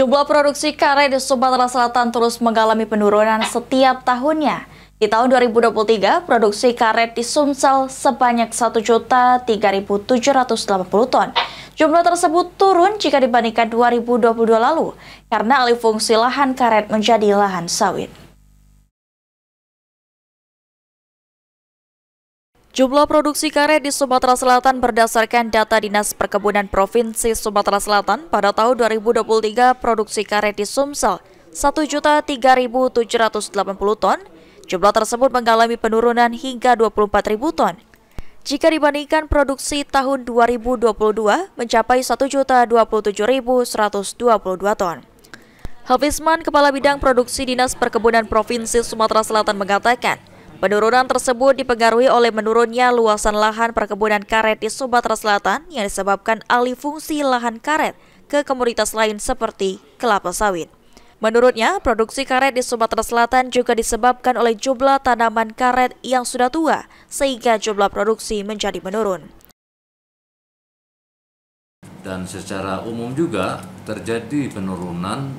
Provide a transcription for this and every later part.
Jumlah produksi karet di Sumatera Selatan terus mengalami penurunan setiap tahunnya. Di tahun 2023, produksi karet di Sumsel sebanyak 1.3.780 ton. Jumlah tersebut turun jika dibandingkan 2022 lalu, karena alih fungsi lahan karet menjadi lahan sawit. Jumlah produksi karet di Sumatera Selatan berdasarkan data Dinas Perkebunan Provinsi Sumatera Selatan pada tahun 2023 produksi karet di Sumsel 1.3780 ton. Jumlah tersebut mengalami penurunan hingga 24.000 ton. Jika dibandingkan produksi tahun 2022 mencapai 1.027.122 ton. Hafizman, Kepala Bidang Produksi Dinas Perkebunan Provinsi Sumatera Selatan mengatakan, Penurunan tersebut dipengaruhi oleh menurunnya luasan lahan perkebunan karet di Sumatera Selatan yang disebabkan alih fungsi lahan karet ke komoditas lain seperti kelapa sawit. Menurutnya, produksi karet di Sumatera Selatan juga disebabkan oleh jumlah tanaman karet yang sudah tua, sehingga jumlah produksi menjadi menurun. Dan secara umum juga terjadi penurunan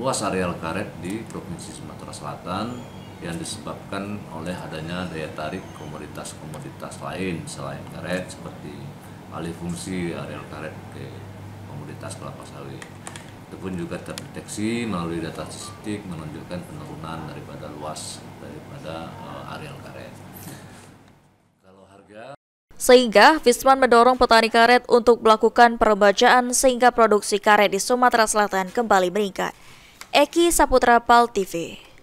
luas areal karet di Provinsi Sumatera Selatan yang disebabkan oleh adanya daya tarik komoditas-komoditas lain selain karet seperti alih fungsi areal karet ke komoditas kelapa sawit. Itu pun juga terdeteksi melalui data statistik menunjukkan penurunan daripada luas daripada uh, areal karet. Kalau harga sehingga Wisman mendorong petani karet untuk melakukan perbajaan sehingga produksi karet di Sumatera Selatan kembali meningkat. Eki Saputra Pal TV